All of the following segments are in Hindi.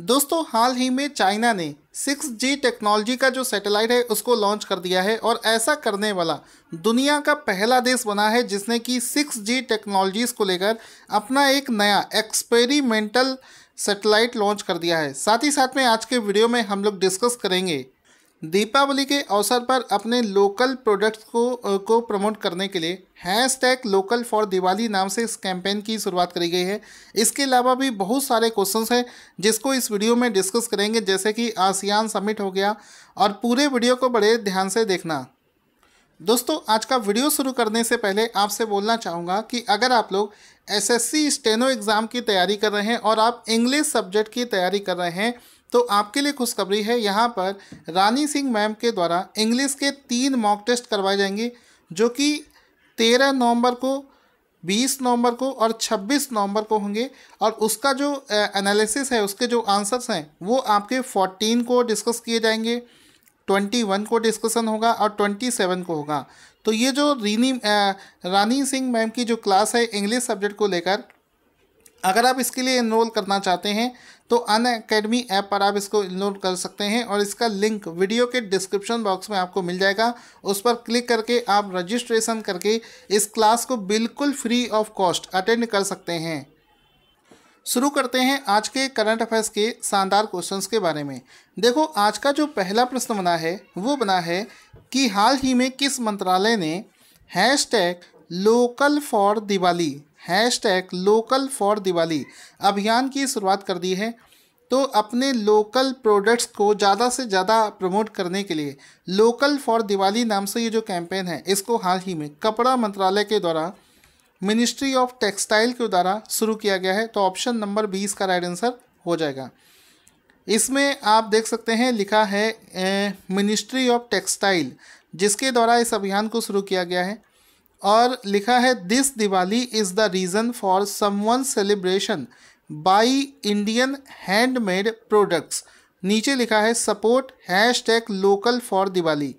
दोस्तों हाल ही में चाइना ने 6G टेक्नोलॉजी का जो सैटेलाइट है उसको लॉन्च कर दिया है और ऐसा करने वाला दुनिया का पहला देश बना है जिसने कि 6G टेक्नोलॉजीज़ को लेकर अपना एक नया एक्सपेरिमेंटल सैटेलाइट लॉन्च कर दिया है साथ ही साथ में आज के वीडियो में हम लोग डिस्कस करेंगे दीपावली के अवसर पर अपने लोकल प्रोडक्ट्स को को प्रमोट करने के लिए hashtag local for Diwali नाम से इस कैंपेन की शुरुआत करी गई है इसके अलावा भी बहुत सारे क्वेश्चंस हैं जिसको इस वीडियो में डिस्कस करेंगे जैसे कि आसियान समिट हो गया और पूरे वीडियो को बड़े ध्यान से देखना दोस्तों आज का वीडियो शुरू करने से पहले आपसे बोलना चाहूँगा कि अगर आप लोग एस स्टेनो एग्ज़ाम की तैयारी कर रहे हैं और आप इंग्लिश सब्जेक्ट की तैयारी कर रहे हैं तो आपके लिए खुशखबरी है यहाँ पर रानी सिंह मैम के द्वारा इंग्लिश के तीन मॉक टेस्ट करवाए जाएंगे जो कि तेरह नवंबर को बीस नवंबर को और छब्बीस नवंबर को होंगे और उसका जो एनालिसिस है उसके जो आंसर्स हैं वो आपके फोर्टीन को डिस्कस किए जाएंगे ट्वेंटी वन को डिस्कशन होगा और ट्वेंटी सेवन को होगा तो ये जो रीनी रानी सिंह मैम की जो क्लास है इंग्लिश सब्जेक्ट को लेकर अगर आप इसके लिए इनरोल करना चाहते हैं तो अन अकेडमी ऐप पर आप इसको इनरोल कर सकते हैं और इसका लिंक वीडियो के डिस्क्रिप्शन बॉक्स में आपको मिल जाएगा उस पर क्लिक करके आप रजिस्ट्रेशन करके इस क्लास को बिल्कुल फ्री ऑफ कॉस्ट अटेंड कर सकते हैं शुरू करते हैं आज के करंट अफेयर्स के शानदार क्वेश्चंस के बारे में देखो आज का जो पहला प्रश्न बना है वो बना है कि हाल ही में किस मंत्रालय ने hashtag local for Diwali hashtag local for Diwali अभियान की शुरुआत कर दी है तो अपने लोकल प्रोडक्ट्स को ज़्यादा से ज़्यादा प्रमोट करने के लिए लोकल फॉर दिवाली नाम से ये जो कैंपेन है इसको हाल ही में कपड़ा मंत्रालय के द्वारा मिनिस्ट्री ऑफ टेक्सटाइल के द्वारा शुरू किया गया है तो ऑप्शन नंबर बीस का राइट आंसर हो जाएगा इसमें आप देख सकते हैं लिखा है मिनिस्ट्री ऑफ टेक्सटाइल जिसके द्वारा इस अभियान को शुरू किया गया है और लिखा है this Diwali is the reason for someone celebration by Indian handmade products नीचे लिखा है support hashtag local for Diwali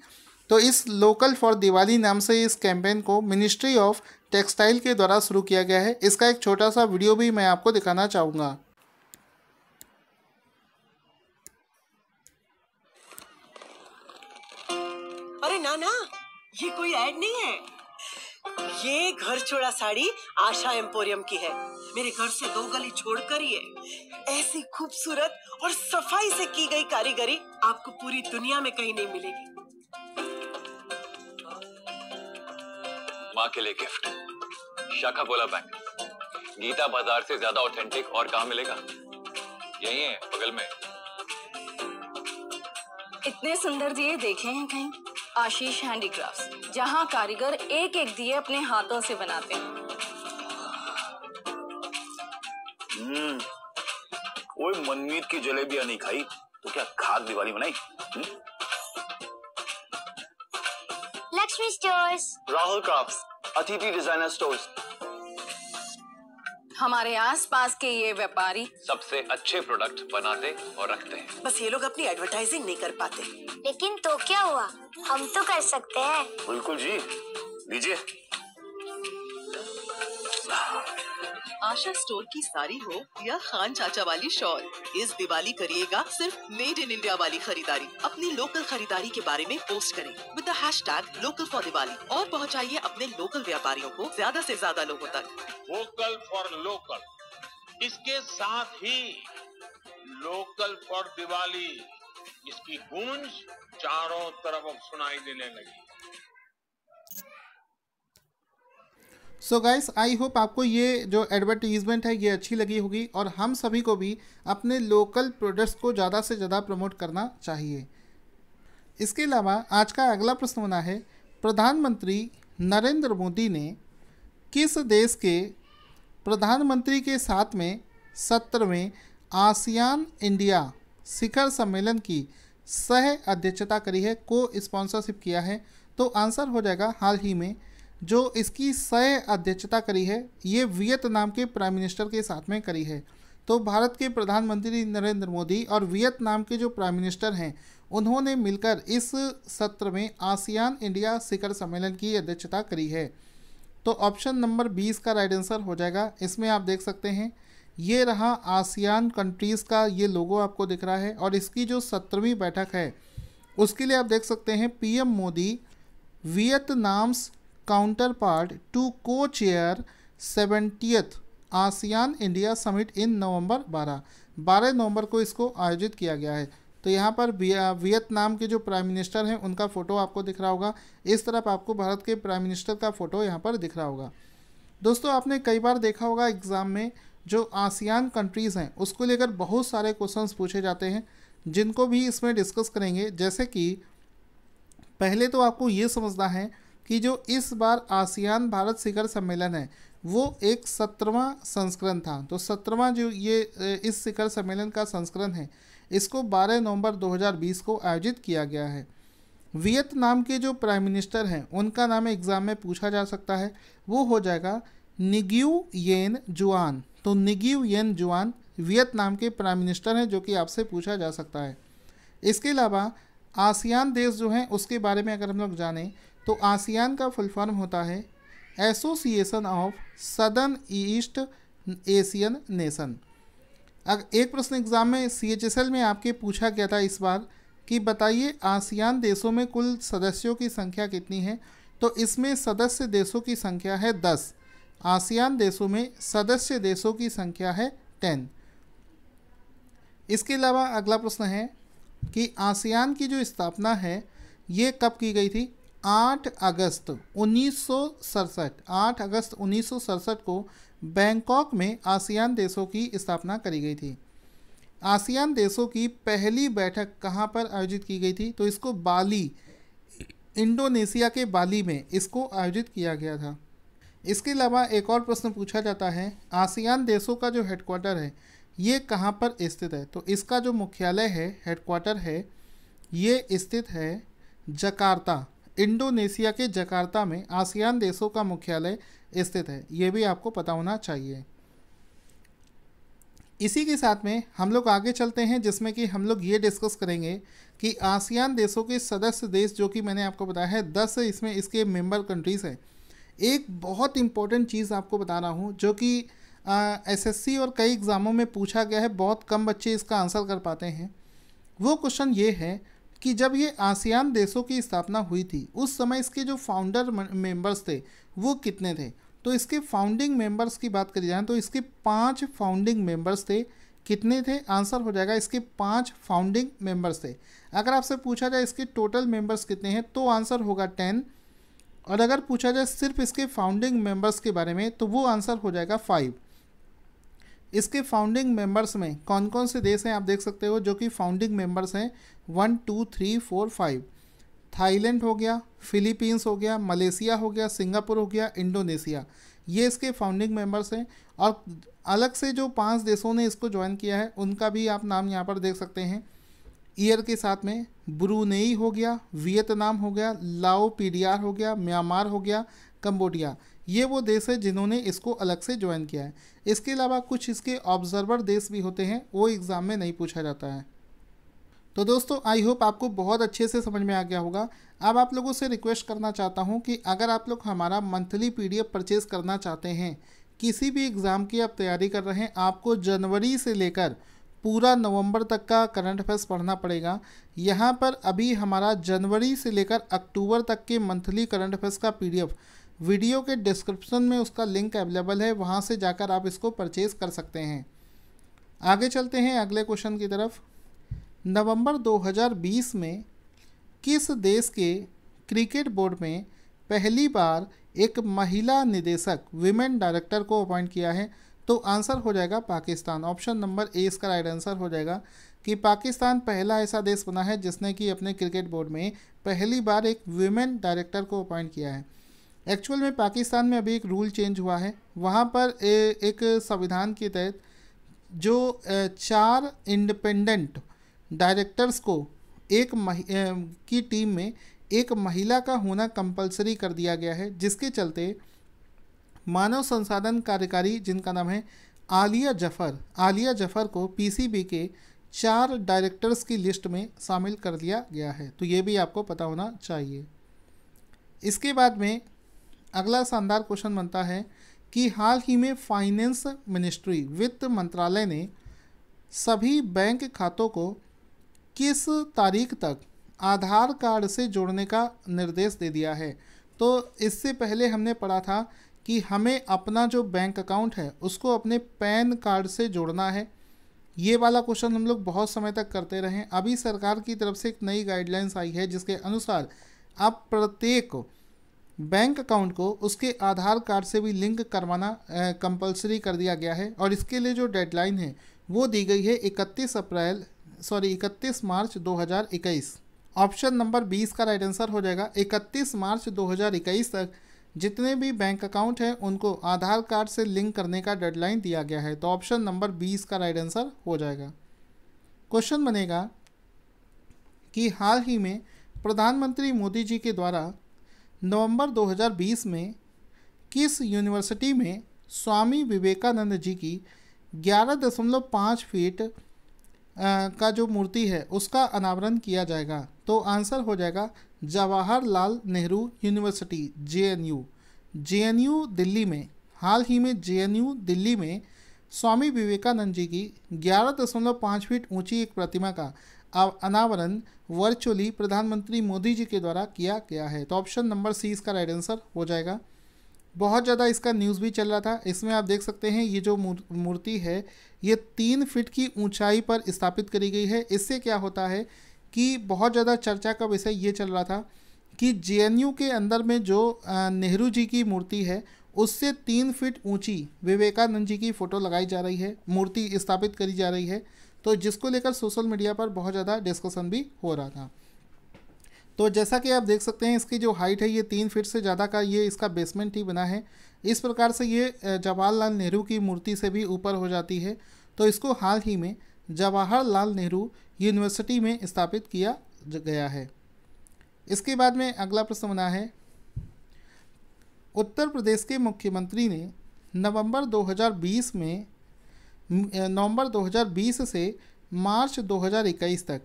तो इस लोकल फॉर दिवाली नाम से इस कैंपेन को मिनिस्ट्री ऑफ टेक्सटाइल के द्वारा शुरू किया गया है इसका एक छोटा सा वीडियो भी मैं आपको दिखाना चाहूँगा अरे ना ना ये कोई ऐड नहीं है ये घर छोड़ा साड़ी आशा एम्पोरियम की है मेरे घर से दो गली छोड़कर है ऐसी खूबसूरत और सफाई से की गई कारीगरी आपको पूरी दुनिया में कहीं नहीं मिलेगी माँ के लिए गिफ्ट शाखा बोला बैंक गीता बाजार से ज्यादा ऑथेंटिक और कहा मिलेगा यही है बगल में इतने सुंदर दिए देखे हैं कहीं आशीष हैंडीक्राफ्ट जहां कारीगर एक एक दिए अपने हाथों से बनाते हैं हम्म, कोई मनमीत की जलेबियां नहीं खाई तो क्या खाद दिवाली मनाई हम्म? Lakshmi stores Rahul craft Atithi designer stores हमारे आसपास के ये व्यापारी सबसे अच्छे प्रोडक्ट बनाते और रखते हैं बस ये लोग अपनी एडवर्टाइजिंग नहीं कर पाते लेकिन तो क्या हुआ हम तो कर सकते हैं बिल्कुल जी लीजिए आशा स्टोर की साड़ी हो या खान चाचा वाली शॉल इस दिवाली करिएगा सिर्फ मेड इन इंडिया वाली खरीदारी अपनी लोकल खरीदारी के बारे में पोस्ट करें with the hashtag local for Diwali और पहुंचाइए अपने लोकल व्यापारियों को ज्यादा से ज्यादा लोगों तक वोकल फॉर लोकल इसके साथ ही लोकल फॉर दिवाली इसकी गूंज चारों तरफ अब सुनाई देने लगी सो गाइस आई होप आपको ये जो एडवर्टीज़मेंट है ये अच्छी लगी होगी और हम सभी को भी अपने लोकल प्रोडक्ट्स को ज़्यादा से ज़्यादा प्रमोट करना चाहिए इसके अलावा आज का अगला प्रश्न बना है प्रधानमंत्री नरेंद्र मोदी ने किस देश के प्रधानमंत्री के साथ में में आसियान इंडिया शिखर सम्मेलन की सह अध्यक्षता करी है को स्पॉन्सरशिप किया है तो आंसर हो जाएगा हाल ही में जो इसकी सह अध्यक्षता करी है ये वियतनाम के प्राइम मिनिस्टर के साथ में करी है तो भारत के प्रधानमंत्री नरेंद्र मोदी और वियतनाम के जो प्राइम मिनिस्टर हैं उन्होंने मिलकर इस सत्र में आसियान इंडिया शिखर सम्मेलन की अध्यक्षता करी है तो ऑप्शन नंबर बीस का राइट आंसर हो जाएगा इसमें आप देख सकते हैं ये रहा आसियान कंट्रीज़ का ये लोगो आपको दिख रहा है और इसकी जो सत्रहवीं बैठक है उसके लिए आप देख सकते हैं PM Modi Vietnam's counterpart to को chair seventieth ASEAN India summit in November 12 12 नवंबर को इसको आयोजित किया गया है तो यहाँ पर वियतनाम के जो प्राइम मिनिस्टर हैं उनका फ़ोटो आपको दिख रहा होगा इस तरफ आपको भारत के प्राइम मिनिस्टर का फ़ोटो यहाँ पर दिख रहा होगा दोस्तों आपने कई बार देखा होगा एग्ज़ाम में जो आसियान कंट्रीज़ हैं उसको लेकर बहुत सारे क्वेश्चंस पूछे जाते हैं जिनको भी इसमें डिस्कस करेंगे जैसे कि पहले तो आपको ये समझना है कि जो इस बार आसियान भारत शिखर सम्मेलन है वो एक सत्रवा संस्करण था तो सत्रवा जो ये इस शिखर सम्मेलन का संस्करण है इसको 12 नवंबर 2020 को आयोजित किया गया है वियतनाम के जो प्राइम मिनिस्टर हैं उनका नाम एग्ज़ाम में पूछा जा सकता है वो हो जाएगा निग्यू येन जुआन तो निग्यू येन जुआन वियतनाम के प्राइम मिनिस्टर हैं जो कि आपसे पूछा जा सकता है इसके अलावा आसियान देश जो हैं उसके बारे में अगर हम लोग जानें तो आसियान का फुल फॉर्म होता है association of southern east Asian nation अगर एक प्रश्न एग्जाम में सी एच एस एल में आपके पूछा गया था इस बार कि बताइए आसियान देशों में कुल सदस्यों की संख्या कितनी है तो इसमें सदस्य देशों की संख्या है दस आसियान देशों में सदस्य देशों की संख्या है टेन इसके अलावा अगला प्रश्न है कि आसियान की जो स्थापना है ये कब की गई थी 8 अगस्त उन्नीस सौ सड़सठ आठ अगस्त उन्नीस सौ सड़सठ को बैंकॉक में आसियान देशों की स्थापना करी गई थी आसियान देशों की पहली बैठक कहाँ पर आयोजित की गई थी तो इसको बाली इंडोनेशिया के बाली में इसको आयोजित किया गया था इसके अलावा एक और प्रश्न पूछा जाता है आसियान देशों का जो हेडक्वार्टर है ये कहाँ पर स्थित है तो इसका जो मुख्यालय है हेडक्वार्टर है ये स्थित है जकार्ता इंडोनेशिया के जकार्ता में आसियान देशों का मुख्यालय स्थित है ये भी आपको पता होना चाहिए इसी के साथ में हम लोग आगे चलते हैं जिसमें कि हम लोग ये डिस्कस करेंगे कि आसियान देशों के सदस्य देश जो कि मैंने आपको बताया है दस इसमें इसके मेंबर कंट्रीज़ हैं एक बहुत इंपॉर्टेंट चीज़ आपको बता रहा हूँ जो कि एसएससी और कई एग्ज़ामों में पूछा गया है बहुत कम बच्चे इसका आंसर कर पाते हैं वो क्वेश्चन ये है कि जब ये आसियान देशों की स्थापना हुई थी उस समय इसके जो फाउंडर मेंबर्स थे वो कितने थे तो इसके फाउंडिंग मेंबर्स की बात करी जाए तो इसके पांच फाउंडिंग मेंबर्स थे कितने थे आंसर हो जाएगा इसके पांच फाउंडिंग मेंबर्स थे अगर आपसे पूछा जाए इसके टोटल मेंबर्स कितने हैं तो आंसर होगा टेन और अगर पूछा जाए सिर्फ इसके फाउंडिंग मेंबर्स के बारे में तो वो आंसर हो जाएगा फाइव इसके फाउंडिंग मेंबर्स में कौन कौन से देश हैं आप देख सकते हो जो कि फाउंडिंग मेंबर्स हैं one two three four five Thailand हो गया फिलीपींस हो गया मलेशिया हो गया सिंगापुर हो गया इंडोनेशिया ये इसके फाउंडिंग मेंबर्स हैं और अलग से जो पांच देशों ने इसको ज्वाइन किया है उनका भी आप नाम यहाँ पर देख सकते हैं ईयर के साथ में ब्रूनेई हो गया वियतनाम हो गया लाओ पीडियार हो गया म्यांमार हो गया कम्बोडिया ये वो देश है जिन्होंने इसको अलग से ज्वाइन किया है इसके अलावा कुछ इसके ऑब्जर्वर देश भी होते हैं वो एग्ज़ाम में नहीं पूछा जाता है तो दोस्तों आई होप आपको बहुत अच्छे से समझ में आ गया होगा अब आप लोगों से रिक्वेस्ट करना चाहता हूँ कि अगर आप लोग हमारा मंथली पी परचेज़ करना चाहते हैं किसी भी एग्ज़ाम की आप तैयारी कर रहे हैं आपको जनवरी से लेकर पूरा नवंबर तक का करंट अफेयर्स पढ़ना पड़ेगा यहाँ पर अभी हमारा जनवरी से लेकर अक्टूबर तक के मंथली करंट अफेयर्स का पीडीएफ वीडियो के डिस्क्रिप्शन में उसका लिंक अवेलेबल है वहाँ से जाकर आप इसको परचेज़ कर सकते हैं आगे चलते हैं अगले क्वेश्चन की तरफ नवंबर 2020 में किस देश के क्रिकेट बोर्ड में पहली बार एक महिला निदेशक विमेन डायरेक्टर को अपॉइंट किया है तो आंसर हो जाएगा पाकिस्तान ऑप्शन नंबर ए इसका राइट आंसर हो जाएगा कि पाकिस्तान पहला ऐसा देश बना है जिसने कि अपने क्रिकेट बोर्ड में पहली बार एक विमेन डायरेक्टर को अपॉइंट किया है एक्चुअल में पाकिस्तान में अभी एक रूल चेंज हुआ है वहाँ पर ए, एक संविधान के तहत जो चार इंडिपेंडेंट डायरेक्टर्स को एक की टीम में एक महिला का होना कंपलसरी कर दिया गया है जिसके चलते मानव संसाधन कार्यकारी जिनका नाम है आलिया जफ़र आलिया जफ़र को पीसीबी के चार डायरेक्टर्स की लिस्ट में शामिल कर दिया गया है तो ये भी आपको पता होना चाहिए इसके बाद में अगला शानदार क्वेश्चन बनता है कि हाल ही में फाइनेंस मिनिस्ट्री वित्त मंत्रालय ने सभी बैंक खातों को किस तारीख तक आधार कार्ड से जोड़ने का निर्देश दे दिया है तो इससे पहले हमने पढ़ा था कि हमें अपना जो बैंक अकाउंट है उसको अपने पैन कार्ड से जोड़ना है ये वाला क्वेश्चन हम लोग बहुत समय तक करते रहे अभी सरकार की तरफ से एक नई गाइडलाइंस आई है जिसके अनुसार अब प्रत्येक बैंक अकाउंट को उसके आधार कार्ड से भी लिंक करवाना कंपलसरी कर दिया गया है और इसके लिए जो डेडलाइन है वो दी गई है 31 अप्रैल सॉरी 31 मार्च 2021 ऑप्शन नंबर 20 का राइट आंसर हो जाएगा 31 मार्च 2021 तक जितने भी बैंक अकाउंट हैं उनको आधार कार्ड से लिंक करने का डेडलाइन दिया गया है तो ऑप्शन नंबर बीस का राइट आंसर हो जाएगा क्वेश्चन बनेगा कि हाल ही में प्रधानमंत्री मोदी जी के द्वारा नवंबर 2020 में किस यूनिवर्सिटी में स्वामी विवेकानंद जी की 11.5 फीट का जो मूर्ति है उसका अनावरण किया जाएगा तो आंसर हो जाएगा Jawaharlal Nehru university JNU JNU Delhi में हाल ही में जेएनयू दिल्ली में स्वामी विवेकानंद जी की 11.5 फीट ऊंची एक प्रतिमा का अनावरण वर्चुअली प्रधानमंत्री मोदी जी के द्वारा किया गया है तो ऑप्शन नंबर सी इसका राइट आंसर हो जाएगा बहुत ज़्यादा इसका न्यूज़ भी चल रहा था इसमें आप देख सकते हैं ये जो मूर्ति है ये तीन फिट की ऊंचाई पर स्थापित करी गई है इससे क्या होता है कि बहुत ज़्यादा चर्चा का विषय ये चल रहा था कि जे के अंदर में जो नेहरू जी की मूर्ति है उससे तीन फिट ऊंची विवेकानंद जी की फ़ोटो लगाई जा रही है मूर्ति स्थापित करी जा रही है तो जिसको लेकर सोशल मीडिया पर बहुत ज़्यादा डिस्कशन भी हो रहा था तो जैसा कि आप देख सकते हैं इसकी जो हाइट है ये तीन फीट से ज़्यादा का ये इसका बेसमेंट ही बना है इस प्रकार से ये जवाहरलाल नेहरू की मूर्ति से भी ऊपर हो जाती है तो इसको हाल ही में जवाहरलाल नेहरू यूनिवर्सिटी में स्थापित किया गया है इसके बाद में अगला प्रश्न बना है उत्तर प्रदेश के मुख्यमंत्री ने नवंबर 2020 में नवंबर 2020 से मार्च 2021 तक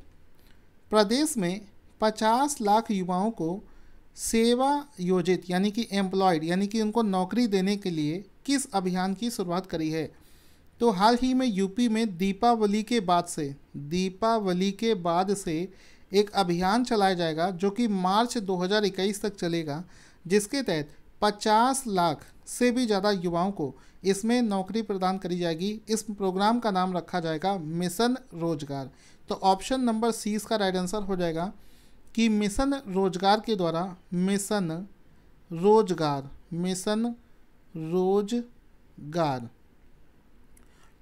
प्रदेश में 50 लाख युवाओं को सेवा योजित यानी कि एम्प्लॉयड यानी कि उनको नौकरी देने के लिए किस अभियान की शुरुआत करी है तो हाल ही में यूपी में दीपावली के बाद से दीपावली के बाद से एक अभियान चलाया जाएगा जो कि मार्च 2021 तक चलेगा जिसके तहत 50 लाख से भी ज़्यादा युवाओं को इसमें नौकरी प्रदान करी जाएगी इस प्रोग्राम का नाम रखा जाएगा मिशन रोजगार तो ऑप्शन नंबर सी इसका राइट आंसर हो जाएगा कि मिशन रोजगार के द्वारा मिशन रोजगार मिशन रोजगार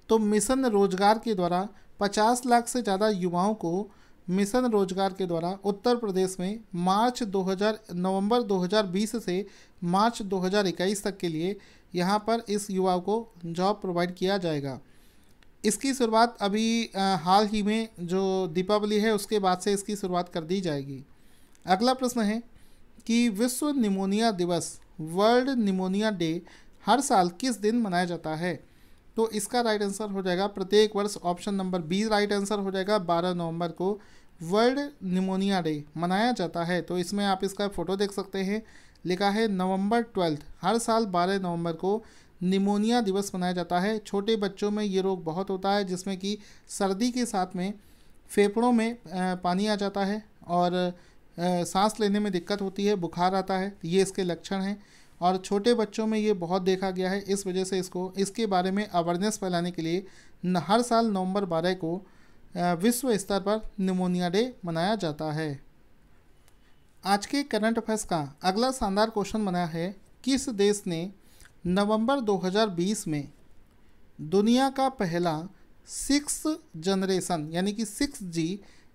तो मिशन रोजगार के द्वारा 50 लाख से ज़्यादा युवाओं को मिशन रोजगार के द्वारा उत्तर प्रदेश में मार्च 2000 नवंबर 2020 से मार्च 2021 तक के लिए यहाँ पर इस युवा को जॉब प्रोवाइड किया जाएगा इसकी शुरुआत अभी हाल ही में जो दीपावली है उसके बाद से इसकी शुरुआत कर दी जाएगी अगला प्रश्न है कि विश्व निमोनिया दिवस वर्ल्ड निमोनिया डे हर साल किस दिन मनाया जाता है तो इसका राइट आंसर हो जाएगा प्रत्येक वर्ष option number B right answer हो जाएगा बारह नवंबर को वर्ल्ड निमोनिया डे मनाया जाता है तो इसमें आप इसका फ़ोटो देख सकते हैं लिखा है नवंबर ट्वेल्थ हर साल बारह नवंबर को निमोनिया दिवस मनाया जाता है छोटे बच्चों में ये रोग बहुत होता है जिसमें कि सर्दी के साथ में फेफड़ों में पानी आ जाता है और सांस लेने में दिक्कत होती है बुखार आता है ये इसके लक्षण हैं और छोटे बच्चों में ये बहुत देखा गया है इस वजह से इसको इसके बारे में अवेयरनेस फैलाने के लिए हर साल नवंबर बारह को विश्व स्तर पर निमोनिया डे मनाया जाता है आज के करंट अफेयर्स का अगला शानदार क्वेश्चन बनाया है किस देश ने नवंबर 2020 में दुनिया का पहला सिक्स जनरेशन यानी कि सिक्स जी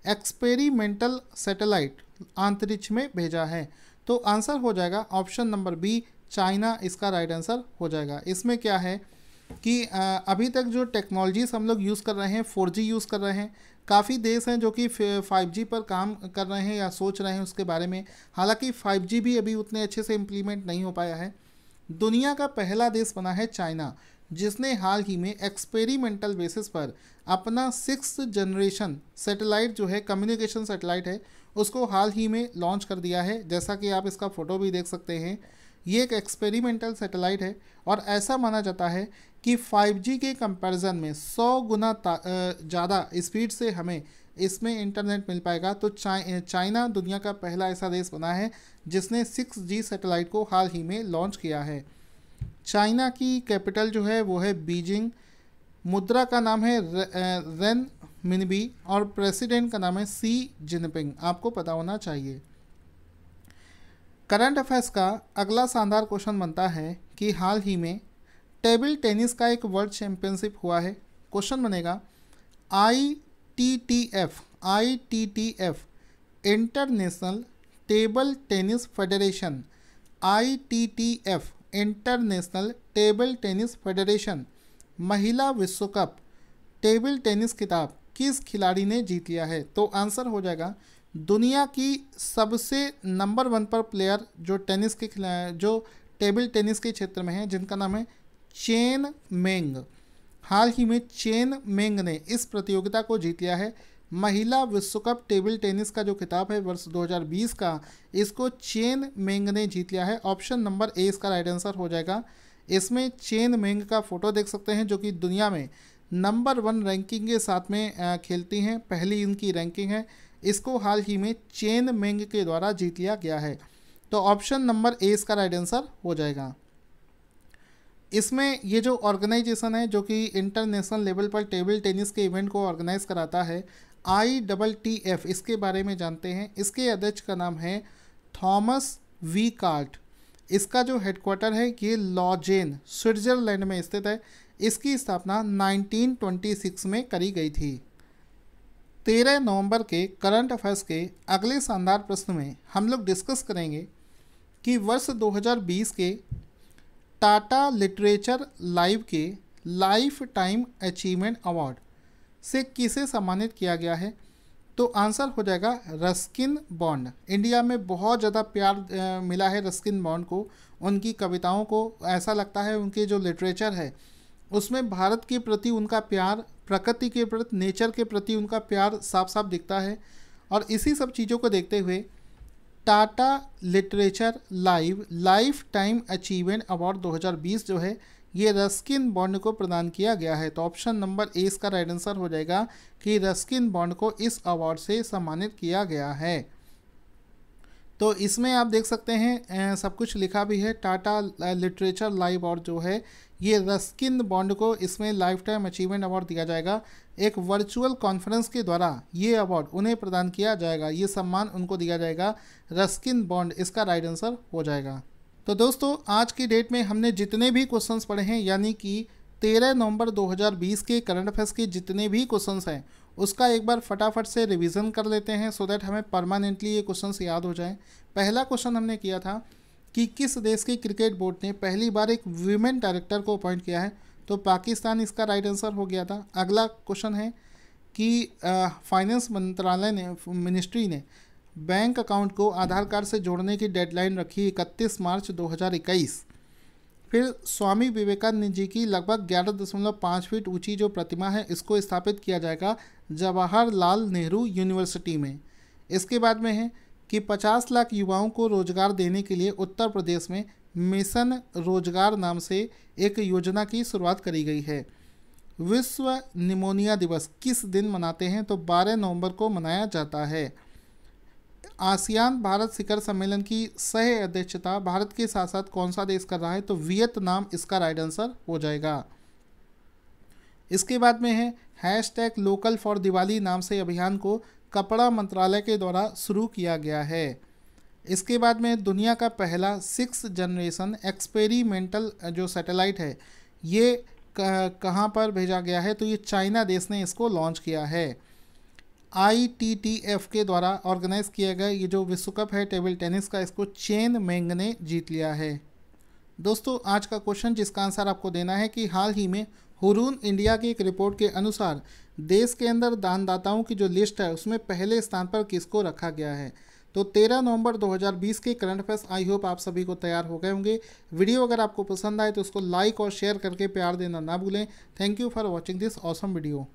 एक्सपेरिमेंटल सैटेलाइट अंतरिक्ष में भेजा है तो आंसर हो जाएगा ऑप्शन नंबर बी चाइना इसका राइट आंसर हो जाएगा इसमें क्या है कि अभी तक जो टेक्नोलॉजीज़ हम लोग यूज़ कर रहे हैं फोर यूज़ कर रहे हैं काफ़ी देश हैं जो कि 5G पर काम कर रहे हैं या सोच रहे हैं उसके बारे में हालांकि 5G भी अभी उतने अच्छे से इम्प्लीमेंट नहीं हो पाया है दुनिया का पहला देश बना है चाइना जिसने हाल ही में एक्सपेरिमेंटल बेसिस पर अपना सिक्स जनरेशन सैटेलाइट जो है कम्युनिकेशन सैटेलाइट है उसको हाल ही में लॉन्च कर दिया है जैसा कि आप इसका फ़ोटो भी देख सकते हैं ये एक एक्सपेरिमेंटल सैटेलाइट है और ऐसा माना जाता है कि 5G के कंपैरिजन में 100 गुना ज़्यादा स्पीड से हमें इसमें इंटरनेट मिल पाएगा तो चा, चाइना दुनिया का पहला ऐसा देश बना है जिसने 6G सैटेलाइट को हाल ही में लॉन्च किया है चाइना की कैपिटल जो है वो है बीजिंग मुद्रा का नाम है रेन मिनबी और प्रेसिडेंट का नाम है सी जिनपिंग आपको पता होना चाहिए करंट अफेयर्स का अगला शानदार क्वेश्चन बनता है कि हाल ही में टेबल टेनिस का एक वर्ल्ड चैम्पियनशिप हुआ है क्वेश्चन बनेगा I T T F I T T F international table tennis federation I T T F international table tennis federation महिला विश्व कप टेबल टेनिस खिताब किस खिलाड़ी ने जीत लिया है तो आंसर हो जाएगा दुनिया की सबसे नंबर वन पर प्लेयर जो टेनिस के जो टेबल टेनिस के क्षेत्र में है जिनका नाम है चेन मेंग हाल ही में चेन मेंग ने इस प्रतियोगिता को जीत लिया है महिला विश्व कप टेबल टेनिस का जो खिताब है वर्ष 2020 का इसको चेन मेंग ने जीत लिया है ऑप्शन नंबर ए इसका राइट आंसर हो जाएगा इसमें चेन मेंग का फ़ोटो देख सकते हैं जो कि दुनिया में नंबर वन रैंकिंग के साथ में खेलती हैं पहली इनकी रैंकिंग है इसको हाल ही में चेन मेंग के द्वारा जीत लिया गया है तो ऑप्शन नंबर ए इसका राइट आंसर हो जाएगा इसमें ये जो ऑर्गेनाइजेशन है जो कि इंटरनेशनल लेवल पर टेबल टेनिस के इवेंट को ऑर्गेनाइज कराता है आई डबल टी एफ इसके बारे में जानते हैं इसके अध्यक्ष का नाम है थॉमस वी कार्ट इसका जो हेडक्वार्टर है ये लॉजेन स्विट्जरलैंड में स्थित है इसकी स्थापना 1926 में करी गई थी तेरह नवंबर के करंट अफेयर्स के अगले शानदार प्रश्न में हम लोग डिस्कस करेंगे कि वर्ष 2020 के टाटा लिटरेचर लाइव के लाइफ टाइम अचीवमेंट अवार्ड से किसे सम्मानित किया गया है तो आंसर हो जाएगा रस्किन बॉन्ड इंडिया में बहुत ज़्यादा प्यार मिला है रस्किन बॉन्ड को उनकी कविताओं को ऐसा लगता है उनके जो लिटरेचर है उसमें भारत के प्रति उनका प्यार प्रकृति के प्रति नेचर के प्रति उनका प्यार साफ साफ दिखता है और इसी सब चीज़ों को देखते हुए Tata literature live lifetime achievement award 2020 जो है ये रस्किन बॉन्ड को प्रदान किया गया है तो ऑप्शन नंबर ए इसका राइट आंसर हो जाएगा कि रस्किन बॉन्ड को इस अवार्ड से सम्मानित किया गया है तो इसमें आप देख सकते हैं सब कुछ लिखा भी है टाटा लिटरेचर लाइव और जो है ये रस्किन बॉन्ड को इसमें लाइफ टाइम अचीवमेंट अवार्ड दिया जाएगा एक वर्चुअल कॉन्फ्रेंस के द्वारा ये अवार्ड उन्हें प्रदान किया जाएगा ये सम्मान उनको दिया जाएगा रस्किन बॉन्ड इसका राइट आंसर हो जाएगा तो दोस्तों आज की डेट में हमने जितने भी क्वेश्चंस पढ़े हैं यानी कि तेरह नवंबर 2020 के करंट अफेयर्स के जितने भी क्वेश्चंस हैं उसका एक बार फटाफट से रिवीजन कर लेते हैं सो so दैट हमें परमानेंटली ये क्वेश्चन याद हो जाएं पहला क्वेश्चन हमने किया था कि किस देश की क्रिकेट बोर्ड ने पहली बार एक वीमेन डायरेक्टर को अपॉइंट किया है तो पाकिस्तान इसका राइट आंसर हो गया था अगला क्वेश्चन है कि फाइनेंस मंत्रालय ने मिनिस्ट्री ने बैंक अकाउंट को आधार कार्ड से जोड़ने की डेडलाइन रखी इकतीस मार्च दो फिर स्वामी विवेकानंद जी की लगभग ग्यारह दशमलव पाँच फीट ऊंची जो प्रतिमा है इसको स्थापित किया जाएगा जवाहरलाल नेहरू यूनिवर्सिटी में इसके बाद में है कि पचास लाख युवाओं को रोजगार देने के लिए उत्तर प्रदेश में मिशन रोजगार नाम से एक योजना की शुरुआत करी गई है विश्व निमोनिया दिवस किस दिन मनाते हैं तो 12 नवंबर को मनाया जाता है आसियान भारत शिखर सम्मेलन की सह अध्यक्षता भारत के साथ साथ कौन सा देश कर रहा है तो वियतनाम इसका राइट आंसर हो जाएगा इसके बाद में है hashtag local for Diwali नाम से अभियान को कपड़ा मंत्रालय के द्वारा शुरू किया गया है इसके बाद में दुनिया का पहला सिक्स जनरेशन एक्सपेरिमेंटल जो सैटेलाइट है ये कहाँ पर भेजा गया है तो ये चाइना देश ने इसको लॉन्च किया है आईटीटीएफ के द्वारा ऑर्गेनाइज किया गया ये जो विश्व कप है टेबल टेनिस का इसको चेन मेंग ने जीत लिया है दोस्तों आज का क्वेश्चन जिसका आंसर आपको देना है कि हाल ही में हुरून इंडिया की एक रिपोर्ट के अनुसार देश के अंदर दानदाताओं की जो लिस्ट है उसमें पहले स्थान पर किसको रखा गया है तो 13 नवंबर 2020 के करंट अफेयर्स आई होप आप सभी को तैयार हो गए होंगे वीडियो अगर आपको पसंद आए तो उसको लाइक और शेयर करके प्यार देना ना भूलें thank you for watching this awesome video